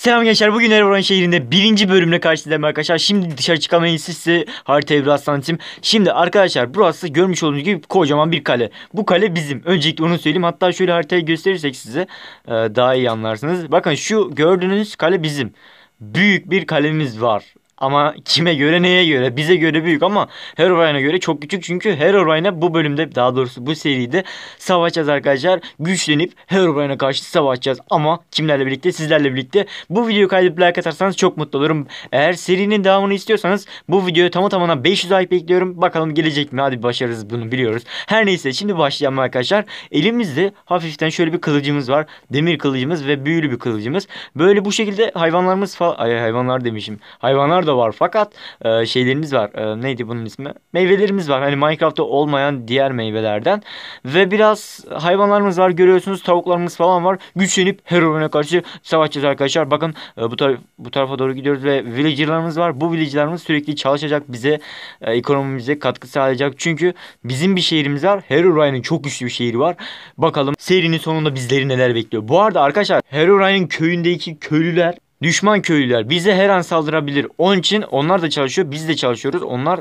Selam gençler. Bugün Erebron şehrinde birinci bölümle karşılayalım arkadaşlar. Şimdi dışarı çıkamayın size haritayı biraz tanıtayım. Şimdi arkadaşlar burası görmüş olduğunuz gibi kocaman bir kale. Bu kale bizim. Öncelikle onu söyleyeyim. Hatta şöyle haritayı gösterirsek size e, daha iyi anlarsınız. Bakın şu gördüğünüz kale bizim. Büyük bir kalemiz var. Ama kime göre neye göre? Bize göre büyük ama Herobrine'a göre çok küçük. Çünkü Herobrine bu bölümde daha doğrusu bu seride savaşacağız arkadaşlar. Güçlenip Herobrine'a karşı savaşacağız. Ama kimlerle birlikte? Sizlerle birlikte. Bu videoyu kaydedip like atarsanız çok mutlu olurum. Eğer serinin devamını istiyorsanız bu videoyu tamı tamına 500 like bekliyorum. Bakalım gelecek mi? Hadi başarırız bunu biliyoruz. Her neyse şimdi başlayalım arkadaşlar. Elimizde hafiften şöyle bir kılıcımız var. Demir kılıcımız ve büyülü bir kılıcımız. Böyle bu şekilde hayvanlarımız falan... Ay hayvanlar demişim. Hayvanlar da da var fakat e, şeylerimiz var. E, neydi bunun ismi? Meyvelerimiz var. Hani Minecraft'ta olmayan diğer meyvelerden. Ve biraz hayvanlarımız var. Görüyorsunuz tavuklarımız falan var. Güçlenip Heroin'e karşı savaşacağız arkadaşlar. Bakın e, bu, taraf, bu tarafa doğru gidiyoruz ve villagerlarımız var. Bu villagerlarımız sürekli çalışacak bize e, ekonomimize katkı sağlayacak. Çünkü bizim bir şehrimiz var. Herobrine'in çok güçlü bir şehri var. Bakalım serinin sonunda bizleri neler bekliyor. Bu arada arkadaşlar Herobrine'in köyündeki köylüler Düşman köylüler bize her an saldırabilir. Onun için onlar da çalışıyor. Biz de çalışıyoruz. Onlar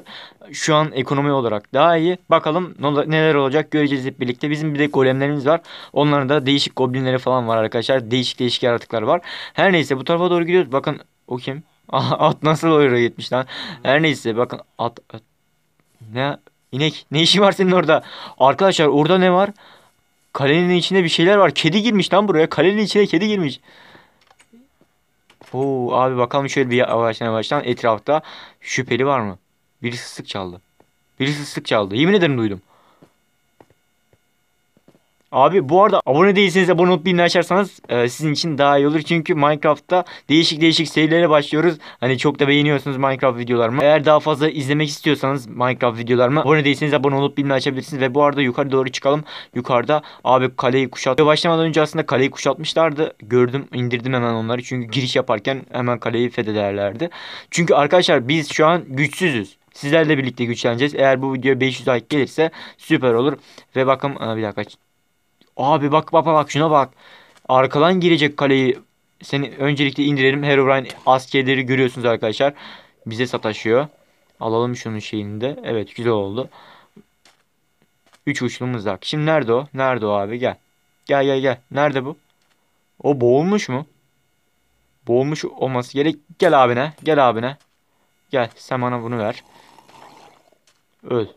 şu an ekonomi olarak daha iyi. Bakalım neler olacak göreceğiz hep birlikte. Bizim bir de golemlerimiz var. Onların da değişik goblinleri falan var arkadaşlar. Değişik değişik yaratıklar var. Her neyse bu tarafa doğru gidiyoruz. Bakın o kim? at nasıl oraya gitmiş lan? Her neyse bakın at, at. Ne? İnek ne işi var senin orada? Arkadaşlar orada ne var? Kalenin içinde bir şeyler var. Kedi girmiş lan buraya. Kalenin içine kedi girmiş. Oo abi bakalım şöyle bir yavaştan yavaştan etrafta şüpheli var mı? Birisi sık çaldı. Birisi sık çaldı. Yemin ederim duydum. Abi bu arada abone değilseniz abone olup bildirim açarsanız e, sizin için daha iyi olur. Çünkü Minecraft'ta değişik değişik serilere başlıyoruz. Hani çok da beğeniyorsunuz Minecraft videolarımı. Eğer daha fazla izlemek istiyorsanız Minecraft videolarımı abone değilseniz abone olup bildirim açabilirsiniz. Ve bu arada yukarı doğru çıkalım. Yukarıda abi kaleyi kuşat. Başlamadan önce aslında kaleyi kuşatmışlardı. Gördüm indirdim hemen onları. Çünkü giriş yaparken hemen kaleyi fethederlerdi. Çünkü arkadaşlar biz şu an güçsüzüz. Sizlerle birlikte güçleneceğiz. Eğer bu video 500 like gelirse süper olur. Ve bakın e, bir dakika Abi bak bak bak şuna bak. Arkadan girecek kaleyi. Seni öncelikle indirelim. Herobrine askerleri görüyorsunuz arkadaşlar. Bize sataşıyor. Alalım şunun şeyini de. Evet güzel oldu. 3 uçlumuz var. Şimdi nerede o? Nerede o abi? Gel. Gel gel gel. Nerede bu? O boğulmuş mu? Boğulmuş olması gerek. Gel abine. Gel abine. Gel sen bana bunu ver. Öl.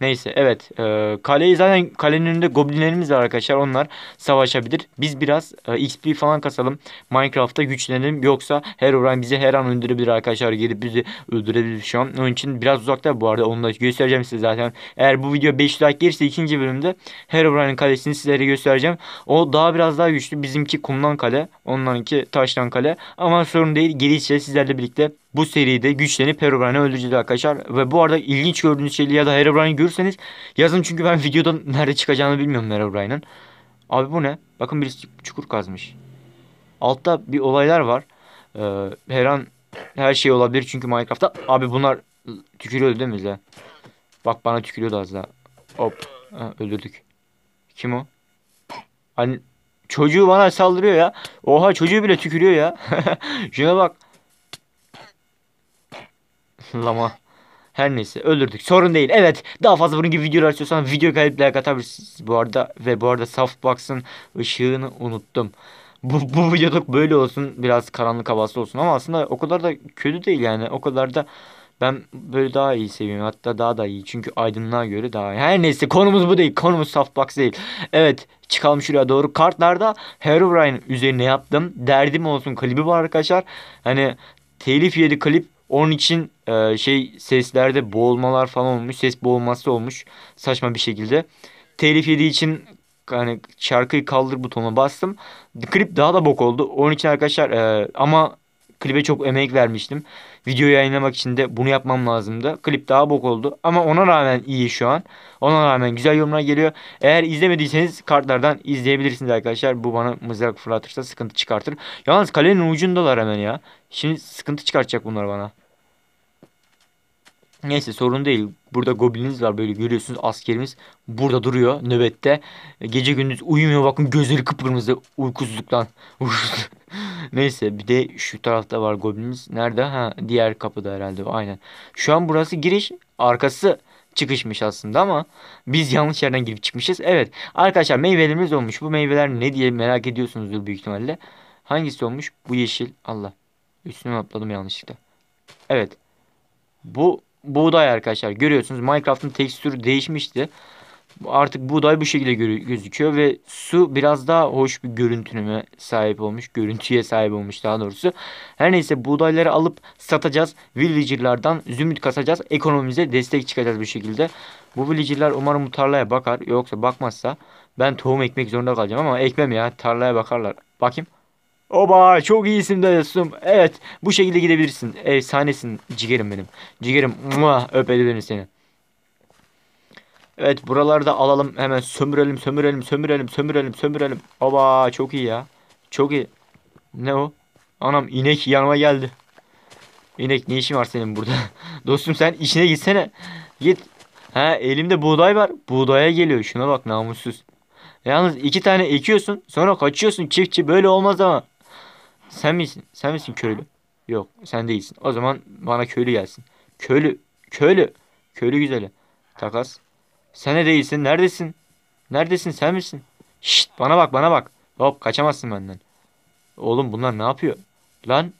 Neyse evet e, kaleyi zaten kalenin önünde goblinlerimiz var arkadaşlar onlar savaşabilir. Biz biraz e, XP falan kasalım Minecraft'ta güçlenelim yoksa Herobrine bizi her an öldürebilir arkadaşlar gelip bizi öldürebilir şu an. Onun için biraz uzakta bu arada onu da göstereceğim size zaten. Eğer bu video 5 like gelirse ikinci bölümde Herobrine'in kalesini sizlere göstereceğim. O daha biraz daha güçlü bizimki kumdan kale onlarınki taştan kale ama sorun değil gelişçe sizlerle birlikte bu seride güçlenip Herobrine'i öldüreceğiz arkadaşlar. Ve bu arada ilginç gördüğünüz şey ya da Herobrine'i görürseniz yazın çünkü ben videodan nerede çıkacağını bilmiyorum Herobrine'ın. Abi bu ne? Bakın birisi çukur kazmış. Altta bir olaylar var. Ee, her an her şey olabilir çünkü Minecraft'ta. Abi bunlar tükürüyordu değil mi bize? Bak bana tükürüyordu az daha. Hop. Ha, öldürdük. Kim o? Hani çocuğu bana saldırıyor ya. Oha çocuğu bile tükürüyor ya. Şuna bak. Lama. Her neyse öldürdük. Sorun değil. Evet daha fazla bunun gibi videolar istiyorsan video kayıp like atabilirsiniz. Bu arada ve bu arada Softbox'ın ışığını unuttum. Bu, bu videoluk böyle olsun. Biraz karanlık havası olsun. Ama aslında o kadar da kötü değil yani. O kadar da ben böyle daha iyi seviyorum. Hatta daha da iyi. Çünkü aydınlığa göre daha iyi. Her neyse konumuz bu değil. Konumuz softbox değil. Evet çıkalım şuraya doğru. Kartlarda Herobrine üzerine yaptım. Derdim olsun klibi var arkadaşlar. Hani telif yedi klip onun için e, şey seslerde boğulmalar falan olmuş. Ses boğulması olmuş saçma bir şekilde. Telif yediği için hani şarkıyı kaldır butonuna bastım. Klip daha da bok oldu. Onun için arkadaşlar e, ama Klibe çok emek vermiştim. Video yayınlamak için de bunu yapmam lazımdı. Klip daha bok oldu ama ona rağmen iyi şu an. Ona rağmen güzel yorumlar geliyor. Eğer izlemediyseniz kartlardan izleyebilirsiniz arkadaşlar. Bu bana mızrak fırlatırsa sıkıntı çıkartır. Yalnız kalenin ucundalar hemen ya. Şimdi sıkıntı çıkartacak bunlar bana. Neyse sorun değil. Burada goblinimiz var böyle görüyorsunuz askerimiz burada duruyor nöbette. Gece gündüz uyumuyor bakın gözleri kıpkırmızı uykusuzluktan. Neyse bir de şu tarafta var Goblin'imiz. Nerede? Ha diğer kapıda herhalde. Aynen. Şu an burası giriş. Arkası çıkışmış aslında ama biz yanlış yerden girip çıkmışız. Evet arkadaşlar meyvelerimiz olmuş. Bu meyveler ne diye merak ediyorsunuzdur büyük ihtimalle. Hangisi olmuş? Bu yeşil. Allah. Üstüne atladım yanlışlıkla. Evet. Bu buğday arkadaşlar. Görüyorsunuz Minecraft'ın tekstürü değişmişti artık buğday bu şekilde gözüküyor ve su biraz daha hoş bir görüntüme sahip olmuş. Görüntüye sahip olmuş daha doğrusu. Her neyse buğdayları alıp satacağız. Villager'lardan zümrüt kasacağız. Ekonomimize destek çıkacağız bu şekilde. Bu villager'lar umarım bu tarlaya bakar. Yoksa bakmazsa ben tohum ekmek zorunda kalacağım ama ekmem ya. Tarlaya bakarlar. Bakayım. Oba çok iyisin dostum. Evet bu şekilde gidebilirsin. Efsanesin cigerim benim. Cigerim öp edebilirim seni. Evet buralarda alalım. Hemen sömürelim sömürelim sömürelim sömürelim sömürelim. Aba çok iyi ya. Çok iyi. Ne o? Anam inek yanıma geldi. İnek ne işin var senin burada? Dostum sen içine gitsene. Git. Ha elimde buğday var. Buğdaya geliyor. Şuna bak namussuz. Yalnız iki tane ekiyorsun. Sonra kaçıyorsun çiftçi. Böyle olmaz ama. Sen misin? Sen misin köylü? Yok sen değilsin. O zaman bana köylü gelsin. Köylü. Köylü. Köylü güzeli. Takas. Sen de değilsin. Neredesin? Neredesin sen misin? Şşt bana bak bana bak. Hop kaçamazsın benden. Oğlum bunlar ne yapıyor? Lan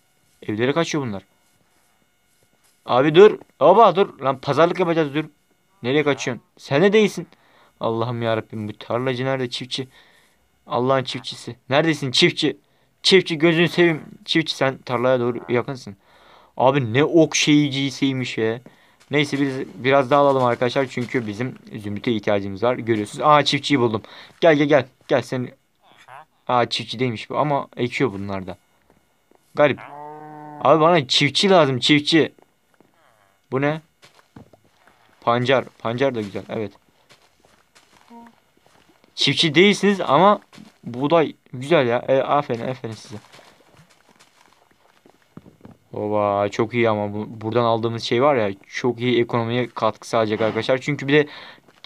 evlere kaçıyor bunlar. Abi dur. Baba dur. Lan pazarlık yapacağız dur. Nereye kaçıyorsun? Sen de değilsin. Allah'ım ya Rabbim bu tarlacı nerede çiftçi? Allah'ın çiftçisi. Neredesin çiftçi? Çiftçi gözünü seveyim. Çiftçi sen tarlaya doğru yakınsın. Abi ne ok şeyiciyseymiş ya. Neyse biz biraz daha alalım arkadaşlar. Çünkü bizim zümrüte ihtiyacımız var. Görüyorsunuz. Aa çiftçiyi buldum. Gel gel gel. Gel sen. Aa çiftçi değilmiş bu ama ekiyor bunlar da. Garip. Abi bana çiftçi lazım çiftçi. Bu ne? Pancar. Pancar da güzel. Evet. Çiftçi değilsiniz ama buğday güzel ya. E, aferin aferin size. Oba çok iyi ama bu, buradan aldığımız şey var ya çok iyi ekonomiye katkı sağlayacak arkadaşlar. Çünkü bir de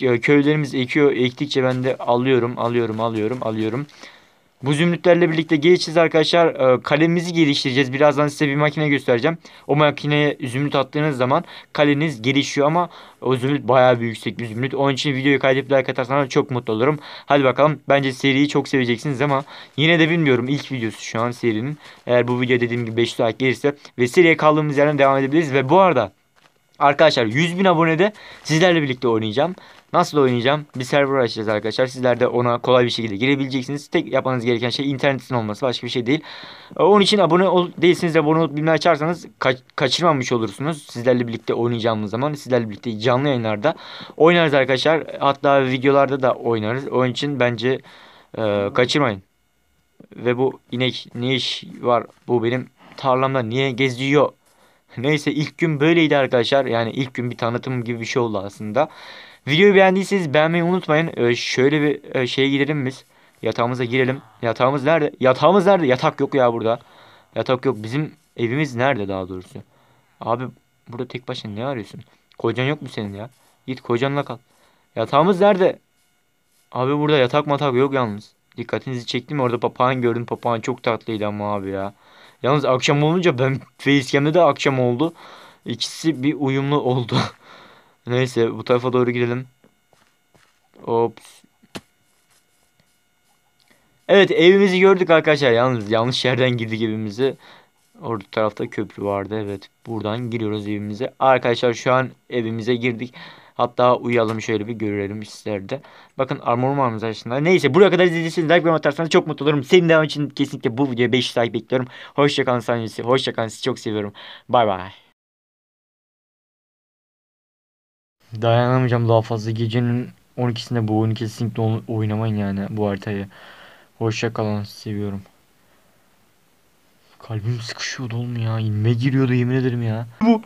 e, köylerimiz ekiyor ektikçe ben de alıyorum alıyorum alıyorum alıyorum. Bu zümrütlerle birlikte gelişeceğiz arkadaşlar. E, ee, kalemizi geliştireceğiz. Birazdan size bir makine göstereceğim. O makineye zümrüt attığınız zaman kaleniz gelişiyor ama o zümrüt bayağı bir yüksek bir zümrüt. Onun için videoyu kaydedip like atarsanız çok mutlu olurum. Hadi bakalım. Bence seriyi çok seveceksiniz ama yine de bilmiyorum. ilk videosu şu an serinin. Eğer bu video dediğim gibi 5 like gelirse ve seriye kaldığımız yerden devam edebiliriz. Ve bu arada Arkadaşlar 100.000 abonede sizlerle birlikte oynayacağım. Nasıl oynayacağım? Bir server açacağız arkadaşlar. Sizler de ona kolay bir şekilde girebileceksiniz. Tek yapmanız gereken şey internetin olması. Başka bir şey değil. Ee, onun için abone ol değilseniz de abone olup bilmem açarsanız ka kaçırmamış olursunuz. Sizlerle birlikte oynayacağımız zaman sizlerle birlikte canlı yayınlarda oynarız arkadaşlar. Hatta videolarda da oynarız. Onun için bence e, kaçırmayın. Ve bu inek ne iş var? Bu benim tarlamda niye geziyor? Neyse ilk gün böyleydi arkadaşlar. Yani ilk gün bir tanıtım gibi bir şey oldu aslında. Videoyu beğendiyseniz beğenmeyi unutmayın. Ee, şöyle bir e, şeye girelim biz. Yatağımıza girelim. Yatağımız nerede? Yatağımız nerede? Yatak yok ya burada. Yatak yok. Bizim evimiz nerede daha doğrusu? Abi burada tek başına ne arıyorsun? Kocan yok mu senin ya? Git kocanla kal. Yatağımız nerede? Abi burada yatak matak yok yalnız. Dikkatinizi çekti mi? Orada papağan gördüm. Papağan çok tatlıydı ama abi ya. Yalnız akşam olunca ben facecam'de de akşam oldu. İkisi bir uyumlu oldu. Neyse bu tarafa doğru gidelim. Ops. Evet evimizi gördük arkadaşlar. Yalnız yanlış yerden girdik evimizi. Orada tarafta köprü vardı. Evet buradan giriyoruz evimize. Arkadaşlar şu an evimize girdik. Hatta uyalım şöyle bir görelim sizlerde. Bakın armorumamız aslında. Neyse buraya kadar izlediyseniz like ve atarsanız çok mutlu olurum. Senin devam için kesinlikle bu videoya 5 like bekliyorum. Hoşçakalın saniyesi. Hoşçakalın sizi çok seviyorum. Bay bay. Dayanamayacağım daha fazla. Gecenin 12'sinde bu oyunu kesinlikle oynamayın yani bu haritayı. Hoşçakalın seviyorum. Kalbim sıkışıyordu oğlum ya. İnme giriyordu yemin ederim ya. Bu